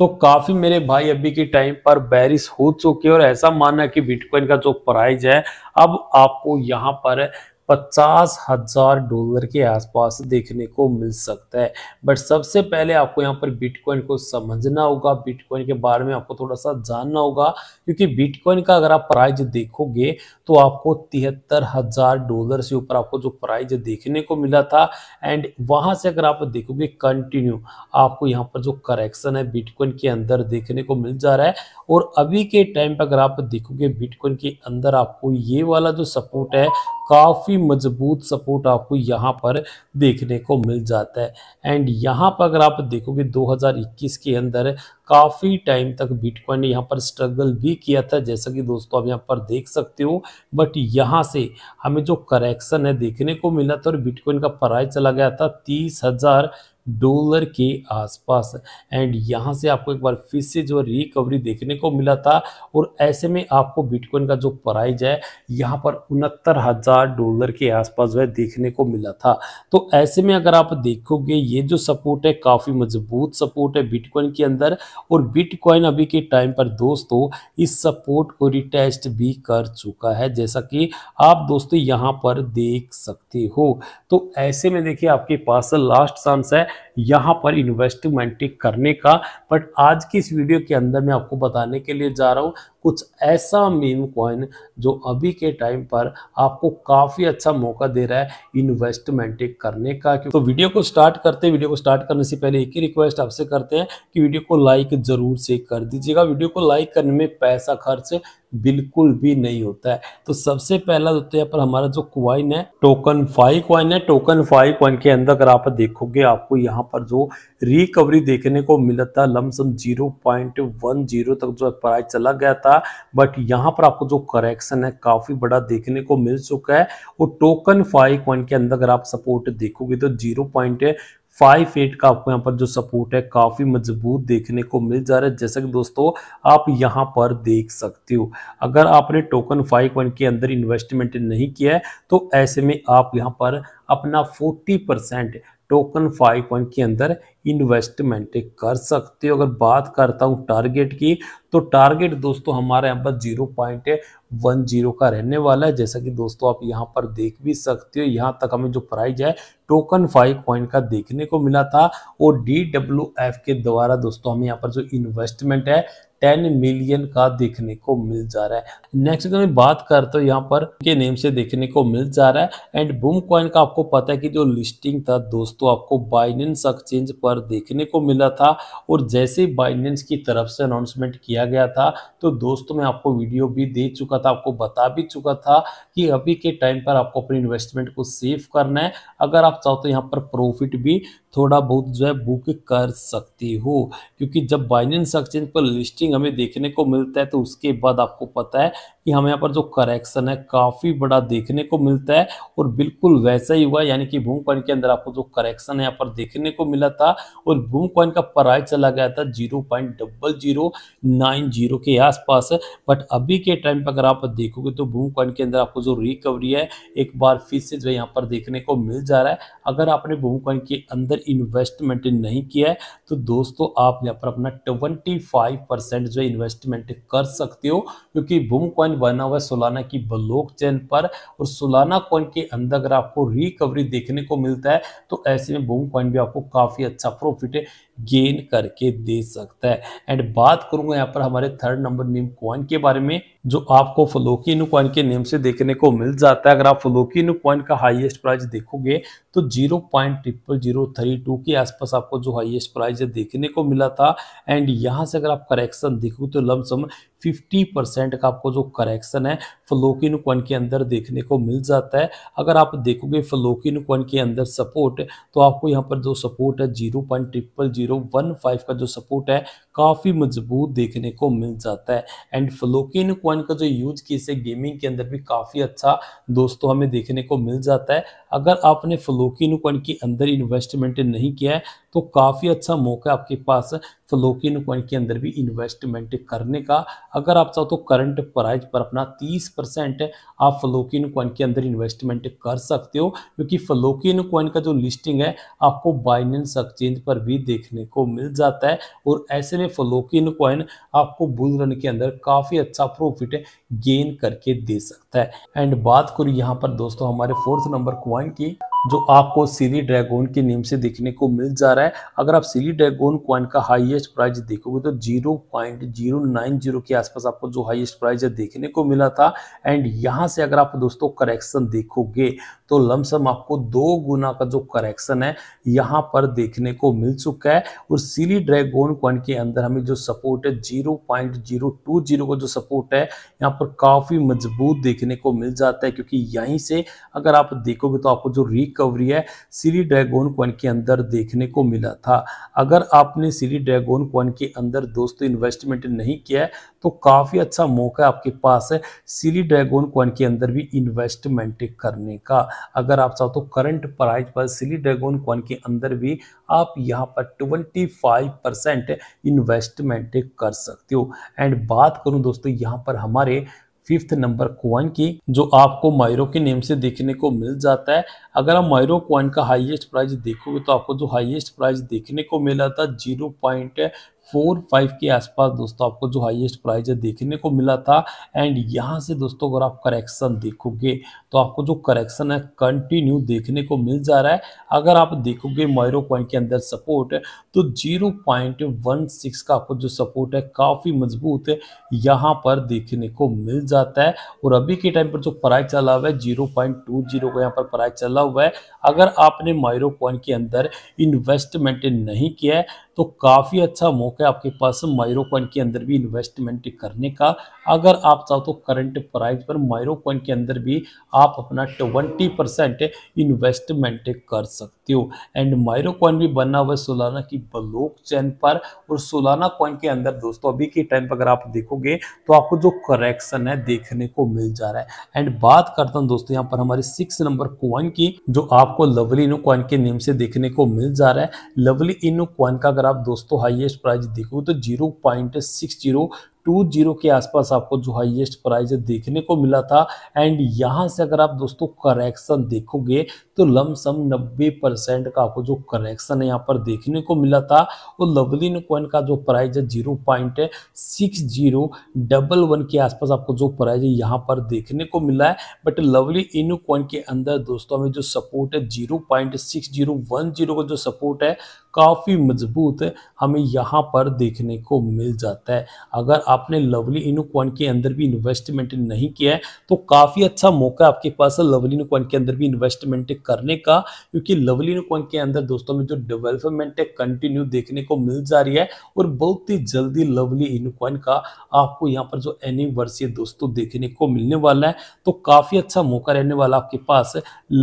तो काफी मेरे भाई अभी के टाइम पर बैरिस हो चुके और ऐसा मानना है कि बिटकॉइन का जो प्राइस है अब आपको यहां पर पचास हज़ार डॉलर के आसपास देखने को मिल सकता है बट सबसे पहले आपको यहाँ पर बिटकॉइन को समझना होगा बिटकॉइन के बारे में आपको थोड़ा सा जानना होगा क्योंकि बिटकॉइन का अगर आप प्राइज देखोगे तो आपको तिहत्तर हज़ार डॉलर से ऊपर आपको जो प्राइज देखने को मिला था एंड वहां से अगर आप देखोगे कंटिन्यू आपको यहाँ पर जो करेक्शन है बिटकॉइन के अंदर देखने को मिल जा रहा है और अभी के टाइम पर अगर आप देखोगे बिटकॉइन के अंदर आपको ये वाला जो सपोर्ट है काफ़ी मजबूत सपोर्ट आपको यहाँ पर देखने को मिल जाता है एंड यहाँ पर अगर आप देखोगे 2021 के अंदर काफ़ी टाइम तक बिटकॉइन ने यहाँ पर स्ट्रगल भी किया था जैसा कि दोस्तों आप यहाँ पर देख सकते हो बट यहाँ से हमें जो करेक्शन है देखने को मिला था और बिटकॉइन का प्राइस चला गया था तीस हज़ार डॉलर के आसपास एंड यहाँ से आपको एक बार फिर से जो रिकवरी देखने को मिला था और ऐसे में आपको बिटकॉइन का जो प्राइज है यहाँ पर उनहत्तर हज़ार डॉलर के आसपास जो है देखने को मिला था तो ऐसे में अगर आप देखोगे ये जो सपोर्ट है काफ़ी मजबूत सपोर्ट है बिटकॉइन के अंदर और बिटकॉइन अभी के टाइम पर दोस्तों इस सपोर्ट को रिटेस्ट भी कर चुका है जैसा कि आप दोस्तों यहाँ पर देख सकते हो तो ऐसे में देखिए आपके पास लास्ट चांस है यहाँ पर इन्वेस्टमेंट करने का बट आज की इस वीडियो के अंदर मैं आपको बताने के लिए जा रहा हूँ कुछ ऐसा मीम कॉइन जो अभी के टाइम पर आपको काफ़ी अच्छा मौका दे रहा है इन्वेस्टमेंट करने का तो वीडियो को स्टार्ट करते हैं वीडियो को स्टार्ट करने से पहले एक ही रिक्वेस्ट आपसे करते हैं कि वीडियो को लाइक ज़रूर से कर दीजिएगा वीडियो को लाइक करने में पैसा खर्च बिल्कुल भी नहीं होता है तो सबसे पहला दोस्तों यहाँ पर हमारा जो क्वाइन है टोकन फाइव क्वाइन है टोकन फाइव क्वाइन के अंदर अगर आप देखोगे आपको यहाँ पर जो रिकवरी देखने को मिला था lump sum zero point one zero तक जो प्राइस चला गया था बट यहाँ पर आपको जो करेक्शन है काफी बड़ा देखने को मिल चुका है और टोकन फाइव क्वाइन के अंदर अगर आप सपोर्ट देखोगे तो जीरो पॉइंट फाइव एट का आपको यहाँ पर जो सपोर्ट है काफी मजबूत देखने को मिल जा रहा है जैसा कि दोस्तों आप यहाँ पर देख सकते हो अगर आपने टोकन फाइव वन के अंदर इन्वेस्टमेंट नहीं किया है तो ऐसे में आप यहाँ पर अपना forty percent token five one के अंदर इन्वेस्टमेंट कर सकते हो अगर बात करता हूँ टारगेट की तो टारगेट दोस्तों हमारे यहाँ पर जीरो पॉइंट वन जीरो का रहने वाला है जैसा कि दोस्तों आप यहाँ पर देख भी सकते हो यहाँ तक हमें जो प्राइज है टोकन फाइव कॉइन का देखने को मिला था और डी डब्ल्यू एफ के द्वारा दोस्तों हमें यहाँ पर जो इन्वेस्टमेंट है टेन मिलियन का देखने को मिल जा रहा है नेक्स्ट अगर मैं बात करता हूँ यहाँ पर के नेम से देखने को मिल जा रहा है एंड बुम कॉइन का आपको पता है कि जो लिस्टिंग था दोस्तों आपको बाइनेंस एक्सचेंज पर पर देखने को मिला था और जैसे बाइनेंस की तरफ से अनाउंसमेंट किया गया था तो दोस्तों मैं आपको वीडियो भी दे चुका था आपको बता भी चुका था कि अभी के टाइम पर आपको अपने इन्वेस्टमेंट को सेव करना है अगर आप चाहो तो यहाँ पर प्रॉफिट भी थोड़ा बहुत जो है बुक कर सकती हो क्योंकि जब बाइनेंस एक्सचेंज पर लिस्टिंग हमें देखने को मिलता है तो उसके बाद आपको पता है कि हमें यहाँ पर जो करेक्शन है काफ़ी बड़ा देखने को मिलता है और बिल्कुल वैसा ही हुआ यानी कि बूम कॉइन के अंदर आपको जो करेक्शन है यहाँ पर देखने को मिला था और बूम कॉइन का प्राइस चला गया था zero point double zero nine zero के आसपास बट अभी के टाइम पर अगर आप देखोगे तो बूम कॉइन के अंदर आपको जो रिकवरी है एक बार फिर से जो यहाँ पर देखने को मिल जा रहा है अगर आपने बूम कॉइन के अंदर इन्वेस्टमेंट नहीं किया है तो दोस्तों आप यहाँ पर अपना ट्वेंटी परसेंट जो इन्वेस्टमेंट कर सकते हो क्योंकि बूम कॉइन बना हुआ है सोलाना की ब्लॉक चैन पर और सोलाना कॉइन के अंदर अगर आपको रिकवरी देखने को मिलता है तो ऐसे में बूम कॉइन भी आपको काफ़ी अच्छा प्रॉफिट गेन करके दे सकता है एंड बात करूंगा यहाँ पर हमारे थर्ड नंबर नेम कॉइन के बारे में जो आपको फलोकी कॉइन के नेम से देखने को मिल जाता है अगर आप फ्लोकिन कॉइन का हाईएस्ट प्राइस देखोगे तो zero point triple zero three two के आसपास आपको जो हाईएस्ट प्राइस है देखने को मिला था एंड यहाँ से अगर आप करेक्शन देखो तो लमसम 50 परसेंट का आपको जो करेक्शन है फ्लोकिन कॉइन के अंदर देखने को मिल जाता है अगर आप देखोगे फ्लोकिन कॉइन के अंदर सपोर्ट तो आपको यहाँ पर जो सपोर्ट है zero point triple zero one five का जो सपोर्ट है काफ़ी मजबूत देखने को मिल जाता है एंड फ्लोकिन कॉइन पॉइंट का जो यूज केस है गेमिंग के अंदर भी काफ़ी अच्छा दोस्तों हमें देखने को मिल जाता है अगर आपने फ्लोकिन कॉइन के अंदर इन्वेस्टमेंट नहीं किया है तो काफ़ी अच्छा मौका आपके पास फ्लोकिन कॉइन के अंदर भी इन्वेस्टमेंट करने का अगर आप चाहो तो करंट प्राइस पर अपना 30 परसेंट आप फ्लोकिन कॉइन के अंदर इन्वेस्टमेंट कर सकते हो क्योंकि फ्लोकिन कॉइन का जो लिस्टिंग है आपको बाइनेंस एक्सचेंज पर भी देखने को मिल जाता है और ऐसे में फ्लोकिन कॉइन आपको बुल रन के अंदर काफ़ी अच्छा प्रॉफिट गेन करके दे सकता है एंड बात करूँ यहाँ पर दोस्तों हमारे फोर्थ नंबर कॉइन की जो आपको सीरी ड्रैगन के नेम से देखने को मिल जा रहा है अगर आप सीरी ड्रैगन कॉइन का हाईएस्ट प्राइस देखोगे तो zero point zero nine zero के आसपास आपको जो हाईएस्ट प्राइस देखने को मिला था एंड यहाँ से अगर आप दोस्तों करेक्शन देखोगे तो लमसम आपको दो गुना का जो करेक्शन है यहाँ पर देखने को मिल चुका है और सीरी ड्रैगन कॉइन के अंदर हमें जो सपोर्ट है zero point zero two zero का जो सपोर्ट है यहाँ पर काफ़ी मजबूत देखने को मिल जाता है क्योंकि यहीं से अगर आप देखोगे तो आपको जो री रिकवरी है सीरी ड्रैगोन कॉइन के अंदर देखने को मिला था अगर आपने सीरी ड्रैगोन कॉइन के अंदर दोस्तों इन्वेस्टमेंट नहीं किया है तो काफ़ी अच्छा मौका आपके पास है सीरी ड्रैगोन कॉइन के अंदर भी इन्वेस्टमेंट करने का अगर आप चाहो तो करंट प्राइस पर सीरी ड्रैगोन कॉइन के अंदर भी आप यहां पर 25 परसेंट इन्वेस्टमेंट कर सकते हो एंड बात करूं दोस्तों यहां पर हमारे फिफ्थ नंबर क्वाइन की जो आपको मायरो के नेम से देखने को मिल जाता है अगर आप मायरो क्वाइन का हाईएस्ट प्राइस देखोगे तो आपको जो हाईएस्ट प्राइस देखने को मिला था जीरो पॉइंट फोर फाइव के आसपास दोस्तों आपको जो हाईएस्ट प्राइस है देखने को मिला था एंड यहाँ से दोस्तों अगर आप करेक्शन देखोगे तो आपको जो करेक्शन है कंटिन्यू देखने को मिल जा रहा है अगर आप देखोगे मायरो पॉइंट के अंदर सपोर्ट तो जीरो पॉइंट वन सिक्स का आपको जो सपोर्ट है काफ़ी मजबूत यहाँ पर देखने को मिल जाता है और अभी के टाइम पर जो प्राइस चला हुआ है जीरो पॉइंट टू जीरो का यहाँ पर प्राइस चला हुआ है अगर आपने मायरो पॉइंट के अंदर इन्वेस्टमेंट नहीं किया है तो काफ़ी अच्छा मौका है आपके पास माइरो के अंदर भी इन्वेस्टमेंट करने का अगर आप चाहो तो करंट प्राइस पर माइरो के अंदर भी आप अपना ट्वेंटी परसेंट इन्वेस्टमेंट कर सकते हो एंड माइरो भी बना हुआ है सोलाना की ब्लॉक चैन पर और सोलाना कॉइन के अंदर दोस्तों अभी के टाइम पर अगर आप देखोगे तो आपको जो करेक्शन है देखने को मिल जा रहा है एंड बात करता हूँ दोस्तों यहाँ पर हमारे सिक्स नंबर कॉइन की जो आपको लवली इनो कॉइन के नेम से देखने को मिल जा रहा है लवली इनो कॉइन का अगर आप दोस्तों हाईएस्ट प्राइस देखोगे तो zero point six zero two zero के आसपास आपको जो हाईएस्ट प्राइस देखने को मिला था एंड यहाँ से अगर आप दोस्तों करेक्शन देखोगे तो लमसम 90 परसेंट का आपको जो करेक्शन यहां यहाँ पर देखने को मिला था और लवलिन कॉइन का जो प्राइस है zero point six zero double one के आसपास आपको जो प्राइस है यहाँ पर देखने को मिला है बट लवली इन कॉइन के अंदर दोस्तों हमें जो सपोर्ट है zero point six zero one zero का जो सपोर्ट है काफ़ी मजबूत हमें यहाँ पर देखने को मिल जाता है अगर आपने लवली इनोक्वन के अंदर भी इन्वेस्टमेंट नहीं किया है तो काफ़ी अच्छा मौका आपके पास है लवली इनोक्वन के अंदर भी इन्वेस्टमेंट करने का क्योंकि लवली इनोक्वन के अंदर दोस्तों में जो डेवलपमेंट है कंटिन्यू देखने को मिल जा रही है और बहुत ही जल्दी लवली इनोक्वन का आपको यहाँ पर जो एनिवर्सरी दोस्तों देखने को मिलने वाला है तो काफ़ी अच्छा मौका रहने वाला आपके पास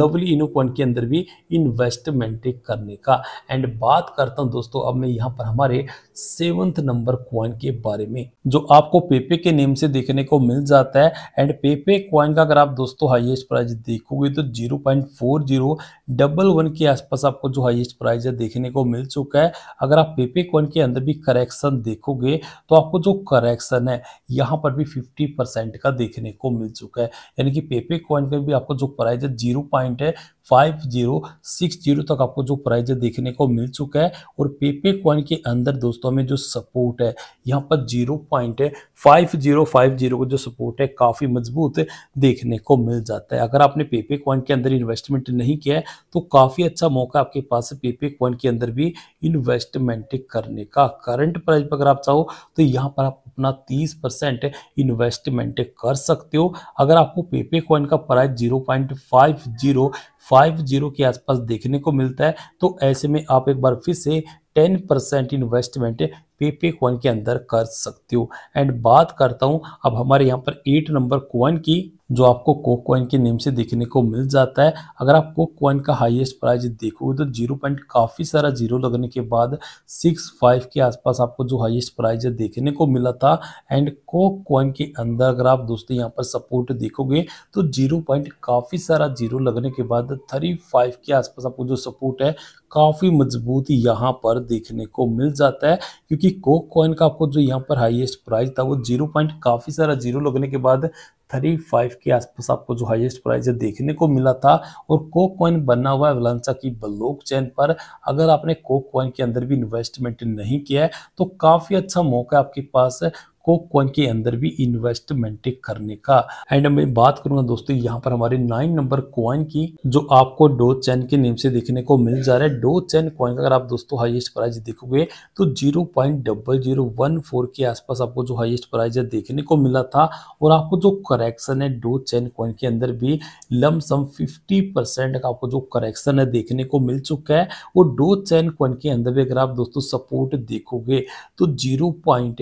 लवली इनोक्वन के अंदर भी इन्वेस्टमेंट करने का एंड बात करता हूँ दोस्तों अब मैं यहाँ पर हमारे सेवंथ नंबर क्वन के बारे में जो आपको पेपे के नेम से देखने को मिल जाता है एंड पेपे कॉइन का अगर आप दोस्तों हाईएस्ट प्राइस देखोगे तो zero point four zero double one के आसपास आपको जो हाईएस्ट प्राइस है देखने को मिल चुका है अगर आप पेपे कॉइन के अंदर भी करेक्शन देखोगे तो आपको जो करेक्शन है यहाँ पर भी फिफ्टी परसेंट का देखने को मिल चुका है यानी कि पेपे कॉइन का भी आपको जो प्राइस है जीरो पॉइंट है फाइव जीरो सिक्स जीरो तक आपको जो प्राइज देखने को मिल चुका है और पेपे कॉइन के अंदर दोस्तों में जो सपोर्ट है यहाँ पर जीरो पॉइंट है फाइव जीरो फाइव जीरो का जो सपोर्ट है काफ़ी मजबूत देखने को मिल जाता है अगर आपने पेपे कॉइन के अंदर इन्वेस्टमेंट नहीं किया है तो काफ़ी अच्छा मौका आपके पास है पेपे कॉइन के अंदर भी इन्वेस्टमेंट करने का करंट प्राइस पर अगर आप चाहो तो यहाँ पर आप अपना तीस परसेंट इन्वेस्टमेंट कर सकते हो अगर आपको पेपे कॉइन का price zero point five zero five zero के आसपास देखने को मिलता है तो ऐसे में आप एक बार फिर से ten percent investment Pepe coin के अंदर कर सकते हो एंड बात करता हूँ अब हमारे यहाँ पर एट नंबर कॉइन की जो आपको कोक कॉइन के नेम से देखने को मिल जाता है अगर आप कोक कॉइन का हाईएस्ट प्राइस देखोगे तो जीरो पॉइंट काफ़ी सारा जीरो लगने के बाद सिक्स फाइव के आसपास आपको जो हाईएस्ट प्राइस देखने को मिला था एंड कोक कॉइन के अंदर अगर आप दोस्तों यहाँ पर सपोर्ट देखोगे तो जीरो पॉइंट काफ़ी सारा जीरो लगने के बाद थर्टी फाइव के आसपास आपको जो सपोर्ट है काफ़ी मजबूत यहाँ पर देखने को मिल जाता है क्योंकि कोक कॉइन का आपको जो यहाँ पर हाईएस्ट प्राइस था वो जीरो पॉइंट काफ़ी सारा जीरो लगने के बाद थर्टी फाइव के आसपास आपको जो हाईएस्ट प्राइस देखने को मिला था और कोक कॉइन बना हुआ है वलांसा की ब्लॉक चैन पर अगर आपने कोक कॉइन के अंदर भी इन्वेस्टमेंट नहीं किया है तो काफ़ी अच्छा मौका आपके पास कोकॉइन के अंदर भी इन्वेस्टमेंट करने का एंड मैं बात करूंगा दोस्तों यहाँ पर हमारे नाइन नंबर कॉइन की जो आपको डो चैन के नेम से देखने को मिल जा रहा है डो चैन कॉइन का अगर आप दोस्तों हाईएस्ट प्राइस देखोगे तो zero point double zero one four के आसपास आपको जो हाईएस्ट प्राइस है देखने को मिला था और आपको जो करेक्शन है डो चैन कॉइन के अंदर भी लम सम फिफ्टी परसेंट का आपको जो करेक्शन है देखने को मिल चुका है और डो चैन कॉइन के अंदर भी अगर आप दोस्तों सपोर्ट देखोगे तो zero point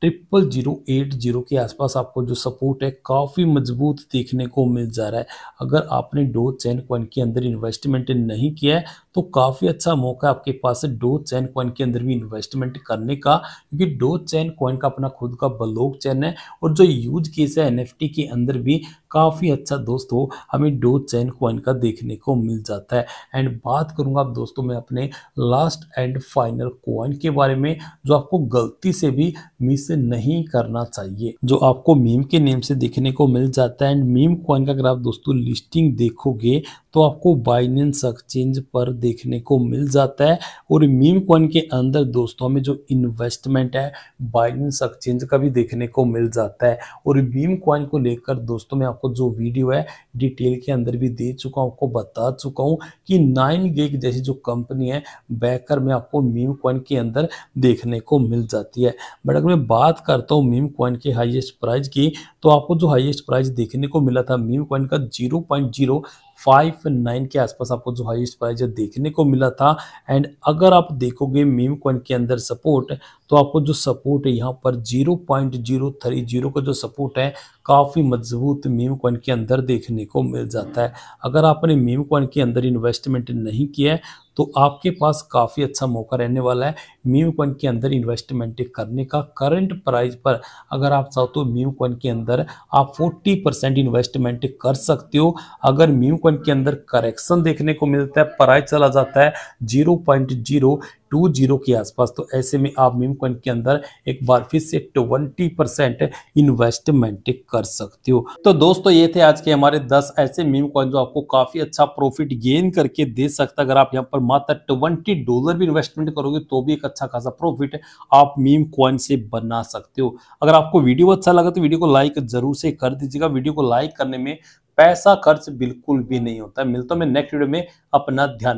triple zero eight zero के आसपास आपको जो सपोर्ट है काफ़ी मजबूत देखने को मिल जा रहा है अगर आपने डो चैन कॉइन के अंदर इन्वेस्टमेंट नहीं किया है तो काफ़ी अच्छा मौका है आपके पास है डोज चैन कॉइन के अंदर भी इन्वेस्टमेंट करने का क्योंकि डो चैन कॉइन का अपना खुद का ब्लॉक चैन है और जो यूज केस है एन के अंदर भी काफ़ी अच्छा दोस्तों हमें डो चैन कॉइन का देखने को मिल जाता है एंड बात करूंगा आप दोस्तों मैं अपने लास्ट एंड फाइनल कॉइन के बारे में जो आपको गलती से भी मिस नहीं करना चाहिए जो आपको मीम के नेम से देखने को मिल जाता है एंड मीम कॉइन का अगर आप दोस्तों लिस्टिंग देखोगे तो आपको बाइनेंस एक्सचेंज पर देख देखने को मिल जाता है और मीम कॉइन के अंदर दोस्तों में जो इन्वेस्टमेंट है बाइनेंस एक्सचेंज का भी देखने को मिल जाता है और मीम कॉइन को लेकर दोस्तों में आपको जो वीडियो है डिटेल के अंदर भी दे चुका हूँ आपको बता चुका हूँ कि नाइन गेग जैसी जो कंपनी है बैकर में आपको मीम कॉइन के अंदर देखने को मिल जाती है बट अगर मैं बात करता हूँ मीम कॉइन के हाइएस्ट प्राइस की तो आपको जो हाइएस्ट प्राइस देखने को मिला था मीम कॉइन का जीरो जीरो फाइव नाइन के आसपास आपको जो हाईएस्ट प्राइस देखने को मिला था एंड अगर आप देखोगे मीम कॉइन के अंदर सपोर्ट तो आपको जो सपोर्ट है यहाँ पर zero point zero three zero का जो सपोर्ट है काफ़ी मजबूत मीम कॉइन के अंदर देखने को मिल जाता है अगर आपने मीम कॉइन के अंदर इन्वेस्टमेंट नहीं किया है तो आपके पास काफ़ी अच्छा मौका रहने वाला है मीम कॉइन के अंदर इन्वेस्टमेंट करने का करंट प्राइस पर अगर आप चाहो तो मीम कॉइन के अंदर आप 40 परसेंट इन्वेस्टमेंट कर सकते हो अगर मीम कॉइन के अंदर करेक्शन देखने को मिलता है प्राइस चला जाता है zero point zero two zero के आसपास तो ऐसे में आप मीम कॉइन के अंदर एक बार फिर से ट्वेंटी परसेंट इन्वेस्टमेंट कर सकते हो तो दोस्तों ये थे आज के हमारे दस ऐसे मीम कॉइन जो आपको काफी अच्छा प्रॉफिट गेन करके दे सकता है अगर आप यहाँ पर मात्र ट्वेंटी डॉलर भी इन्वेस्टमेंट करोगे तो भी एक अच्छा खासा प्रॉफिट आप मीम कॉइन से बना सकते हो अगर आपको वीडियो अच्छा लगा तो वीडियो को लाइक जरूर से कर दीजिएगा वीडियो को लाइक करने में पैसा खर्च बिल्कुल भी नहीं होता मिलता मैं नेक्स्ट वीडियो में अपना ध्यान